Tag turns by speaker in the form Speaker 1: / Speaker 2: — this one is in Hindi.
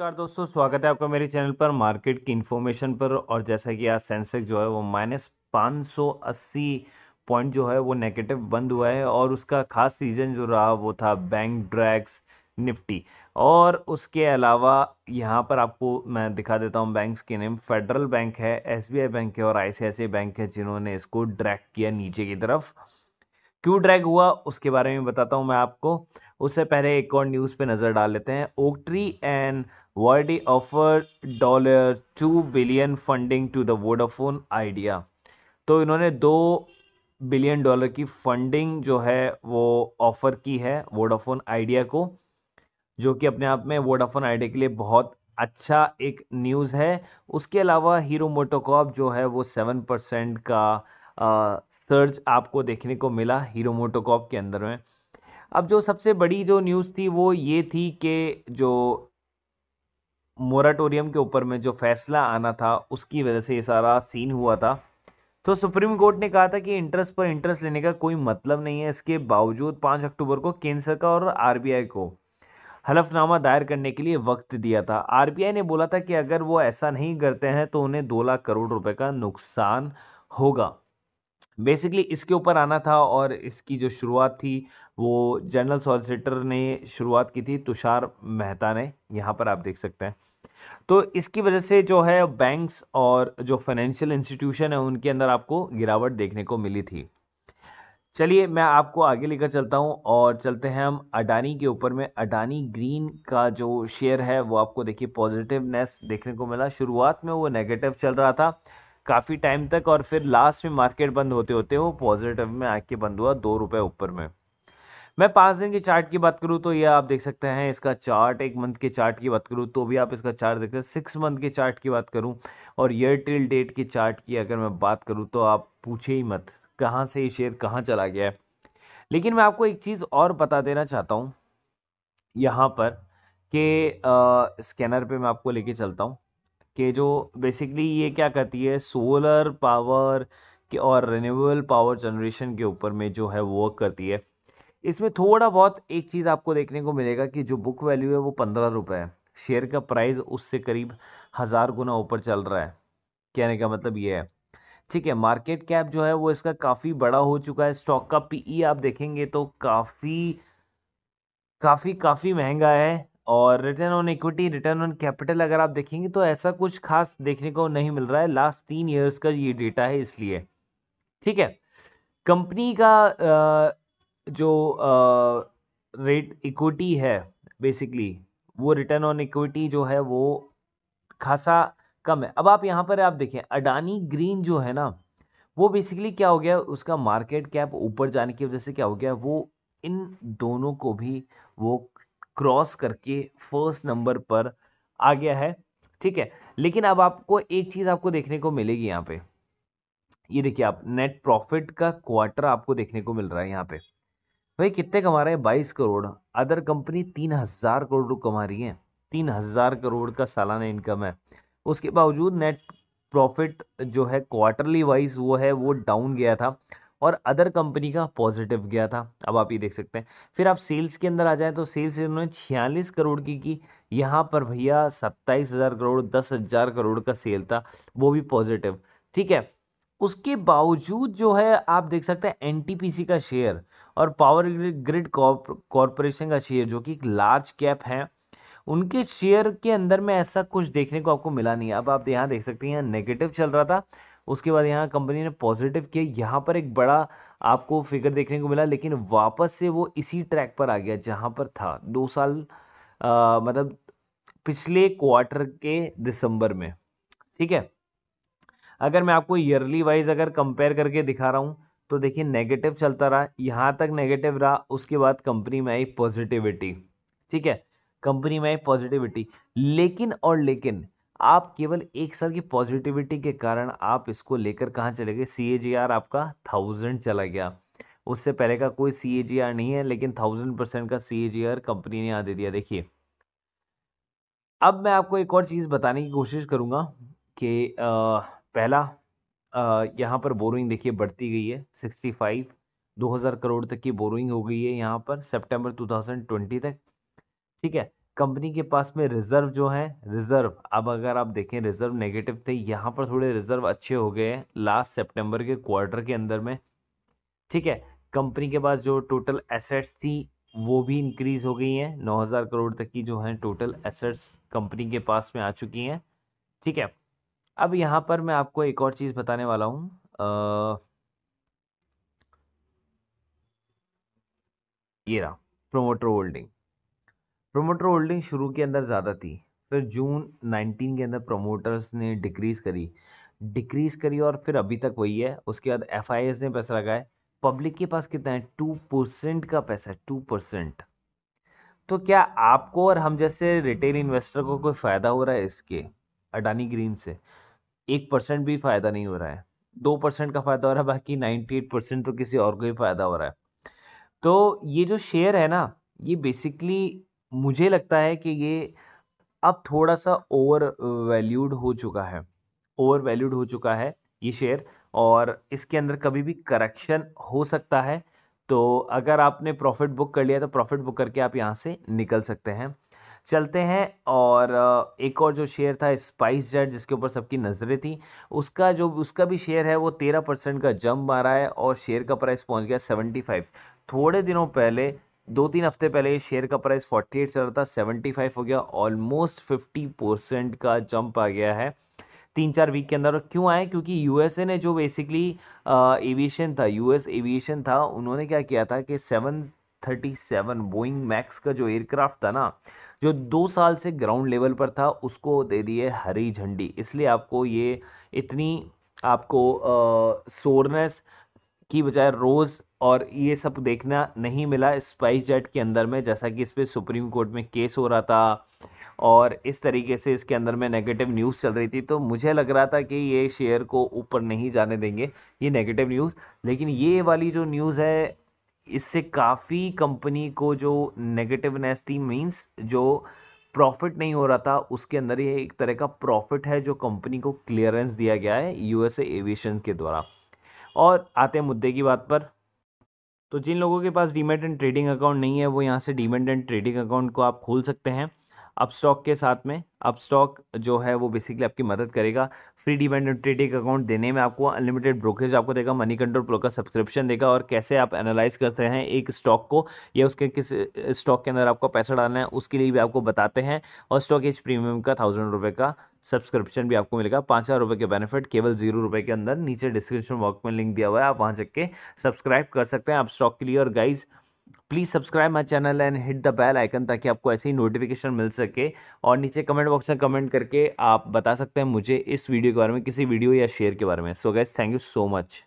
Speaker 1: नमस्कार दोस्तों स्वागत है आपका मेरे चैनल पर मार्केट की इन्फॉर्मेशन पर और जैसा कि आज सेंसेक्स जो है वो माइनस पाँच सौ अस्सी पॉइंट जो है वो नेगेटिव बंद हुआ है और उसका खास रीजन जो रहा वो था बैंक ड्रैग्स निफ्टी और उसके अलावा यहाँ पर आपको मैं दिखा देता हूँ बैंक्स के नेम फेडरल बैंक है एसबीआई बैंक है और आईसीआईसीआई बैंक है जिन्होंने इसको ड्रैक किया नीचे की तरफ क्यों ड्रैग हुआ उसके बारे में बताता हूँ मैं आपको उससे पहले एक और न्यूज़ पे नज़र डाल लेते हैं oak tree and Verdi offered two billion funding to the Vodafone Idea तो इन्होंने दो बिलियन डॉलर की फंडिंग जो है वो ऑफ़र की है वोडाफोन आइडिया को जो कि अपने आप में वोडाफोन आइडिया के लिए बहुत अच्छा एक न्यूज़ है उसके अलावा हीरो मोटोकॉप जो है वो सेवन परसेंट का सर्च आपको देखने को मिला हीरो मोटोकॉप के अंदर में अब जो सबसे बड़ी जो न्यूज़ थी वो ये थी कि जो मोराटोरियम के ऊपर में जो फैसला आना था उसकी वजह से ये सारा सीन हुआ था तो सुप्रीम कोर्ट ने कहा था कि इंटरेस्ट पर इंटरेस्ट लेने का कोई मतलब नहीं है इसके बावजूद पाँच अक्टूबर को केंद्र सरकार और आर को हलफनामा दायर करने के लिए वक्त दिया था आर ने बोला था कि अगर वो ऐसा नहीं करते हैं तो उन्हें दो लाख करोड़ रुपए का नुकसान होगा बेसिकली इसके ऊपर आना था और इसकी जो शुरुआत थी वो जनरल सॉलिसिटर ने शुरुआत की थी तुषार मेहता ने यहाँ पर आप देख सकते हैं तो इसकी वजह से जो है बैंक्स और जो फाइनेंशियल इंस्टीट्यूशन है उनके अंदर आपको गिरावट देखने को मिली थी चलिए मैं आपको आगे लेकर चलता हूँ और चलते हैं हम अडानी के ऊपर में अडानी ग्रीन का जो शेयर है वो आपको देखिए पॉजिटिवनेस देखने को मिला शुरुआत में वो नेगेटिव चल रहा था काफ़ी टाइम तक और फिर लास्ट में मार्केट बंद होते होते वो पॉजिटिव में आके बंद हुआ दो रुपये ऊपर में मैं पाँच दिन के चार्ट की बात करूँ तो ये आप देख सकते हैं इसका चार्ट एक मंथ के चार्ट की बात करूँ तो भी आप इसका चार्ट देखते हैं सिक्स मंथ के चार्ट की बात करूँ और ईयर टिल डेट के चार्ट की अगर मैं बात करूँ तो आप पूछे ही मत कहाँ से ये शेयर कहाँ चला गया है लेकिन मैं आपको एक चीज़ और बता देना चाहता हूँ यहाँ पर कि स्कैनर पर मैं आपको लेके चलता हूँ कि जो बेसिकली ये क्या करती है सोलर पावर के और रिन्यूएबल पावर जनरेशन के ऊपर में जो है वर्क करती है इसमें थोड़ा बहुत एक चीज़ आपको देखने को मिलेगा कि जो बुक वैल्यू है वो पंद्रह रुपये है शेयर का प्राइस उससे करीब हज़ार गुना ऊपर चल रहा है कहने का मतलब ये है ठीक है मार्केट कैप जो है वो इसका काफ़ी बड़ा हो चुका है स्टॉक का पी e आप देखेंगे तो काफ़ी काफ़ी काफ़ी महंगा है और return on equity return on capital अगर आप देखेंगे तो ऐसा कुछ खास देखने को नहीं मिल रहा है लास्ट तीन ईयर्स का ये डेटा है इसलिए ठीक है कंपनी का जो रेट इक्विटी है बेसिकली वो रिटर्न ऑन इक्विटी जो है वो खासा कम है अब आप यहाँ पर आप देखें अडानी ग्रीन जो है ना वो बेसिकली क्या हो गया उसका मार्केट कैप ऊपर जाने की वजह से क्या हो गया वो इन दोनों को भी वो क्रॉस करके फर्स्ट नंबर पर आ गया है ठीक है लेकिन अब आपको एक चीज़ आपको देखने को मिलेगी यहाँ पे ये देखिए आप नेट प्रॉफिट का क्वार्टर आपको देखने को मिल रहा है यहाँ पे भाई कितने कमा रहे हैं बाईस करोड़ अदर कंपनी तीन हज़ार करोड़ कमा रही है तीन हज़ार करोड़ का सालाना इनकम है उसके बावजूद नेट प्रॉफिट जो है क्वार्टरली वाइज वो है वो डाउन गया था और अदर कंपनी का पॉजिटिव गया था अब आप ये देख सकते हैं फिर आप सेल्स के अंदर आ जाएँ तो सेल्स इन्होंने छियालीस करोड़ की की यहाँ पर भैया सत्ताईस हज़ार करोड़ दस हज़ार करोड़ का सेल था वो भी पॉजिटिव ठीक है उसके बावजूद जो है आप देख सकते हैं एनटीपीसी का शेयर और पावर ग्रिड कॉरपोरेशन का शेयर जो कि एक लार्ज कैप है उनके शेयर के अंदर में ऐसा कुछ देखने को आपको मिला नहीं अब आप यहाँ देख सकते हैं यहाँ नेगेटिव चल रहा था उसके बाद यहाँ कंपनी ने पॉजिटिव किया यहाँ पर एक बड़ा आपको फिगर देखने को मिला लेकिन वापस से वो इसी ट्रैक पर आ गया जहाँ पर था दो साल आ, मतलब पिछले क्वार्टर के दिसंबर में ठीक है अगर मैं आपको ईयरली वाइज अगर कंपेयर करके दिखा रहा हूँ तो देखिए नेगेटिव चलता रहा यहाँ तक नेगेटिव रहा उसके बाद कंपनी में आई पॉजिटिविटी ठीक है कंपनी में आई पॉजिटिविटी लेकिन और लेकिन आप केवल एक साल की पॉजिटिविटी के कारण आप इसको लेकर कहाँ चले गए सी आपका थाउजेंड चला गया उससे पहले का कोई सी नहीं है लेकिन थाउजेंड परसेंट का सी कंपनी ने यहाँ दे दिया देखिए अब मैं आपको एक और चीज़ बताने की कोशिश करूँगा कि पहला यहाँ पर बोरोइंग देखिए बढ़ती गई है सिक्सटी फाइव दो हज़ार करोड़ तक की बोरोइंग हो गई है यहाँ पर सितंबर 2020 तक ठीक है कंपनी के पास में रिज़र्व जो है रिज़र्व अब अगर आप देखें रिज़र्व नेगेटिव थे यहाँ पर थोड़े रिज़र्व अच्छे हो गए हैं लास्ट सेप्टेम्बर के क्वार्टर के अंदर में ठीक है कंपनी के पास जो टोटल एसेट्स थी वो भी इंक्रीज़ हो गई हैं 9000 करोड़ तक की जो है टोटल एसेट्स कंपनी के पास में आ चुकी हैं ठीक है अब यहाँ पर मैं आपको एक और चीज़ बताने वाला हूँ ये रहा प्रोमोटर होल्डिंग प्रोमोटर होल्डिंग शुरू के अंदर ज़्यादा थी फिर जून 19 के अंदर प्रोमोटर्स ने डिक्रीज़ करी डिक्रीज़ करी और फिर अभी तक वही है उसके बाद एफ ने पैसा लगाया पब्लिक के पास कितना है टू परसेंट का पैसा टू परसेंट तो क्या आपको और हम जैसे रिटेल इन्वेस्टर को कोई फ़ायदा हो रहा है इसके अडानी ग्रीन से एक परसेंट भी फ़ायदा नहीं हो रहा है दो परसेंट का फ़ायदा हो रहा है बाकी नाइन्टी एट परसेंट तो किसी और को ही फ़ायदा हो रहा है तो ये जो शेयर है ना ये बेसिकली मुझे लगता है कि ये अब थोड़ा सा ओवर वैल्यूड हो चुका है ओवर वैल्यूड हो चुका है ये शेयर और इसके अंदर कभी भी करेक्शन हो सकता है तो अगर आपने प्रॉफिट बुक कर लिया तो प्रॉफिट बुक करके आप यहाँ से निकल सकते हैं चलते हैं और एक और जो शेयर था स्पाइस जेट जिसके ऊपर सबकी नज़रें थी उसका जो उसका भी शेयर है वो तेरह परसेंट का जंप आ रहा है और शेयर का प्राइस पहुंच गया सेवेंटी फाइव थोड़े दिनों पहले दो तीन हफ्ते पहले शेयर का प्राइस फोर्टी एट चल रहा था सेवेंटी फाइव हो गया ऑलमोस्ट फिफ्टी परसेंट का जंप आ गया है तीन चार वीक के अंदर और क्यों आए क्योंकि यूएसए ने जो बेसिकली एविएशन था यूएस एविएशन था उन्होंने क्या किया था कि seven thirty seven Boeing max का जो एयरक्राफ्ट था ना जो दो साल से ग्राउंड लेवल पर था उसको दे दिए हरी झंडी इसलिए आपको ये इतनी आपको सोरनेस की बजाय रोज़ और ये सब देखना नहीं मिला स्पाइस जेट के अंदर में जैसा कि इस पर सुप्रीम कोर्ट में केस हो रहा था और इस तरीके से इसके अंदर में नेगेटिव न्यूज़ चल रही थी तो मुझे लग रहा था कि ये शेयर को ऊपर नहीं जाने देंगे ये नेगेटिव न्यूज़ लेकिन ये वाली जो न्यूज़ है इससे काफ़ी कंपनी को जो नेगेटिवनेस थी मीन्स जो प्रॉफिट नहीं हो रहा था उसके अंदर ये एक तरह का प्रॉफिट है जो कंपनी को क्लियरेंस दिया गया है यूएसए एविएशन के द्वारा और आते हैं मुद्दे की बात पर तो जिन लोगों के पास डीमेट एंड ट्रेडिंग अकाउंट नहीं है वो यहाँ से डीमेट एंड ट्रेडिंग अकाउंट को आप खोल सकते हैं अपस्टॉक स्टॉक के साथ में अपस्टॉक स्टॉक जो है वो बेसिकली आपकी मदद करेगा फ्री डिपेंडेंट ट्रेडिंग अकाउंट देने में आपको अनलिमिटेड ब्रोकरेज आपको देगा मनी कंट्रोल प्रो का सब्सक्रिप्शन देगा और कैसे आप एनालाइज करते हैं एक स्टॉक को या उसके किस स्टॉक के अंदर आपको पैसा डालना है उसके लिए भी आपको बताते हैं और स्टॉक एज प्रीमियम का थाउजेंड रुपये का सब्सक्रिप्शन भी आपको मिलेगा पाँच हज़ार रुपये के बेनिफिट केवल जीरो रुपये के अंदर नीचे डिस्क्रिप्शन बॉक्स में लिंक दिया हुआ है आप वहाँ चेक के सब्सक्राइब कर सकते हैं आप स्टॉक के लिए और guys please subscribe my channel and hit the bell icon ताकि आपको ऐसे ही नोटिफिकेशन मिल सके और नीचे कमेंट बॉक्स में कमेंट करके आप बता सकते हैं मुझे इस वीडियो के बारे में किसी वीडियो या शेयर के बारे में so guys thank you so much